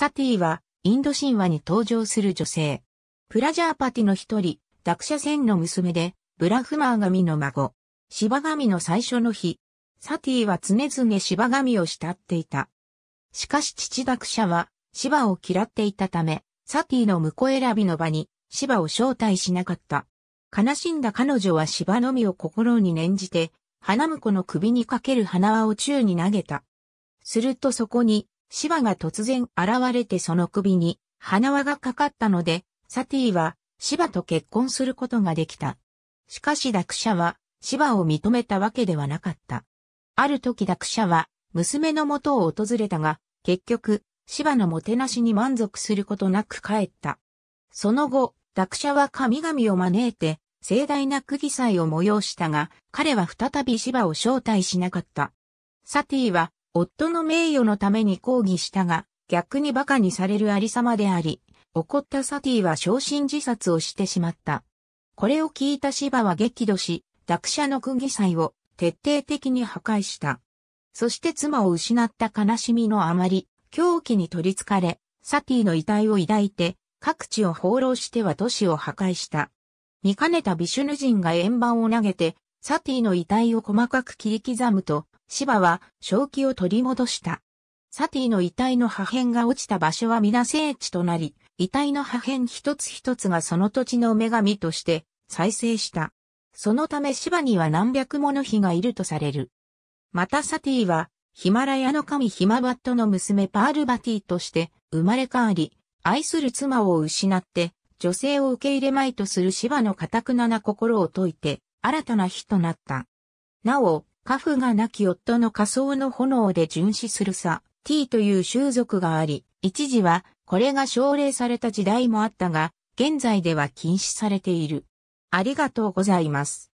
サティは、インド神話に登場する女性。プラジャーパティの一人、ダクシャセンの娘で、ブラフマー神の孫。芝神の最初の日。サティは常々芝神を慕っていた。しかし父ダクシャは、芝を嫌っていたため、サティの婿選びの場に、芝を招待しなかった。悲しんだ彼女は芝のみを心に念じて、花婿の首にかける花輪を宙に投げた。するとそこに、芝が突然現れてその首に花輪がかかったので、サティは芝と結婚することができた。しかしシ者は芝を認めたわけではなかった。ある時シ者は娘の元を訪れたが、結局、芝のもてなしに満足することなく帰った。その後、シ者は神々を招いて、盛大な釘祭を催したが、彼は再び芝を招待しなかった。サティは夫の名誉のために抗議したが、逆に馬鹿にされるありさまであり、怒ったサティは昇進自殺をしてしまった。これを聞いた芝は激怒し、学者の区議祭を徹底的に破壊した。そして妻を失った悲しみのあまり、狂気に取りつかれ、サティの遺体を抱いて、各地を放浪しては都市を破壊した。見かねたビシュヌ人が円盤を投げて、サティの遺体を細かく切り刻むと、芝は正気を取り戻した。サティの遺体の破片が落ちた場所は皆聖地となり、遺体の破片一つ一つがその土地の女神として再生した。そのため芝には何百もの火がいるとされる。またサティは、ヒマラヤの神ヒマバットの娘パールバティとして生まれ変わり、愛する妻を失って、女性を受け入れまいとする芝の堅くなな心を解いて、新たな日となった。なお、家父が亡き夫の仮想の炎で巡視するさ、t という習俗があり、一時はこれが奨励された時代もあったが、現在では禁止されている。ありがとうございます。